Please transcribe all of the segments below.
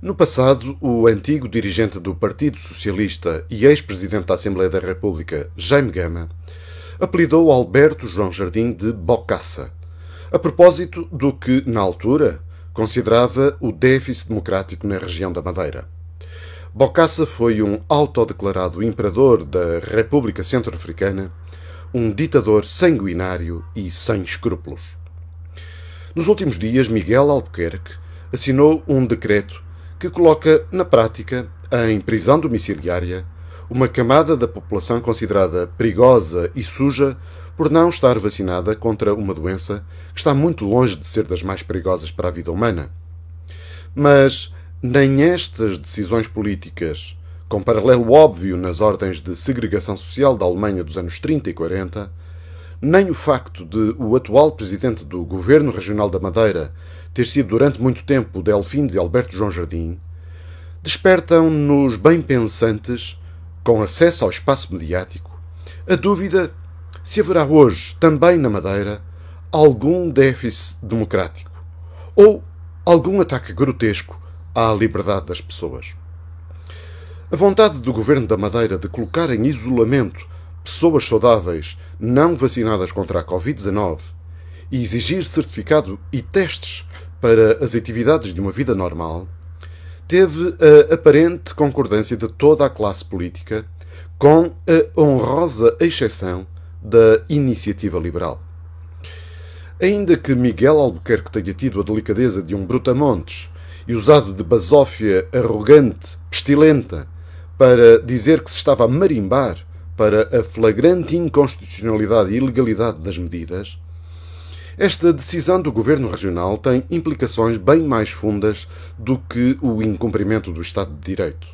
No passado, o antigo dirigente do Partido Socialista e ex-presidente da Assembleia da República, Jaime Gama, apelidou Alberto João Jardim de Bocaça, a propósito do que, na altura, considerava o déficit democrático na região da Madeira. Bocassa foi um autodeclarado imperador da República Centro-Africana, um ditador sanguinário e sem escrúpulos. Nos últimos dias, Miguel Albuquerque assinou um decreto que coloca na prática, em prisão domiciliária, uma camada da população considerada perigosa e suja por não estar vacinada contra uma doença que está muito longe de ser das mais perigosas para a vida humana. Mas nem estas decisões políticas, com paralelo óbvio nas ordens de segregação social da Alemanha dos anos 30 e 40, nem o facto de o atual presidente do Governo Regional da Madeira ter sido durante muito tempo o Delfim de Alberto João Jardim, despertam nos bem pensantes, com acesso ao espaço mediático, a dúvida se haverá hoje, também na Madeira, algum déficit democrático ou algum ataque grotesco à liberdade das pessoas. A vontade do governo da Madeira de colocar em isolamento pessoas saudáveis não vacinadas contra a Covid-19 e exigir certificado e testes para as atividades de uma vida normal, teve a aparente concordância de toda a classe política, com a honrosa exceção da iniciativa liberal. Ainda que Miguel Albuquerque tenha tido a delicadeza de um brutamontes e usado de basófia arrogante, pestilenta, para dizer que se estava a marimbar para a flagrante inconstitucionalidade e ilegalidade das medidas, esta decisão do Governo Regional tem implicações bem mais fundas do que o incumprimento do Estado de Direito.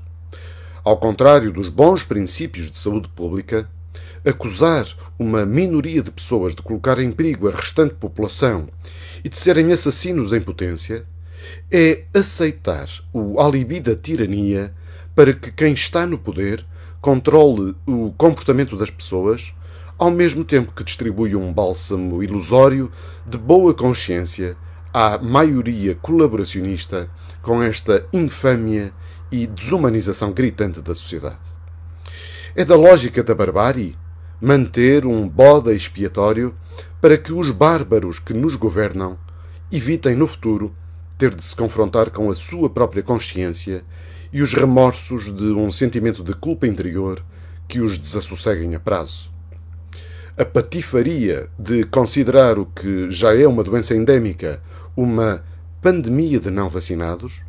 Ao contrário dos bons princípios de saúde pública, acusar uma minoria de pessoas de colocar em perigo a restante população e de serem assassinos em potência é aceitar o alibi da tirania para que quem está no poder controle o comportamento das pessoas ao mesmo tempo que distribui um bálsamo ilusório de boa consciência à maioria colaboracionista com esta infâmia e desumanização gritante da sociedade. É da lógica da barbárie manter um bode expiatório para que os bárbaros que nos governam evitem no futuro ter de se confrontar com a sua própria consciência e os remorsos de um sentimento de culpa interior que os desassosseguem a prazo a patifaria de considerar o que já é uma doença endémica uma pandemia de não vacinados,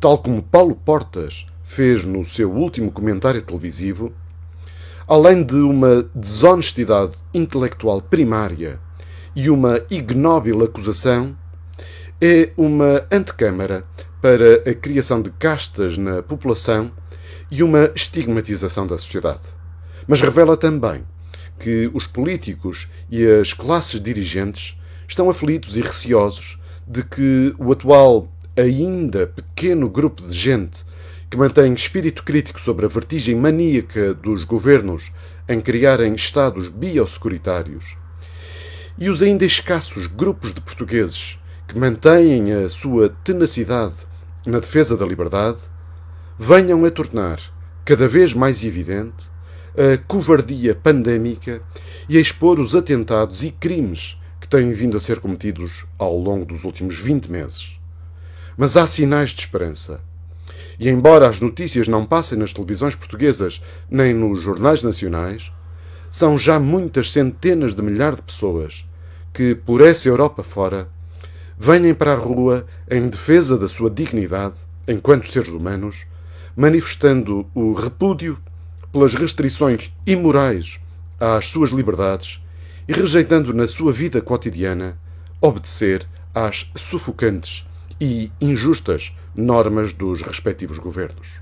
tal como Paulo Portas fez no seu último comentário televisivo, além de uma desonestidade intelectual primária e uma ignóbil acusação, é uma antecâmara para a criação de castas na população e uma estigmatização da sociedade. Mas revela também que os políticos e as classes dirigentes estão aflitos e receosos de que o atual, ainda pequeno grupo de gente que mantém espírito crítico sobre a vertigem maníaca dos governos em criarem estados biosecuritários e os ainda escassos grupos de portugueses que mantêm a sua tenacidade na defesa da liberdade venham a tornar cada vez mais evidente a covardia pandémica e a expor os atentados e crimes que têm vindo a ser cometidos ao longo dos últimos 20 meses. Mas há sinais de esperança. E embora as notícias não passem nas televisões portuguesas nem nos jornais nacionais, são já muitas centenas de milhares de pessoas que, por essa Europa fora, vêm para a rua em defesa da sua dignidade enquanto seres humanos, manifestando o repúdio pelas restrições imorais às suas liberdades e rejeitando na sua vida cotidiana obedecer às sufocantes e injustas normas dos respectivos governos.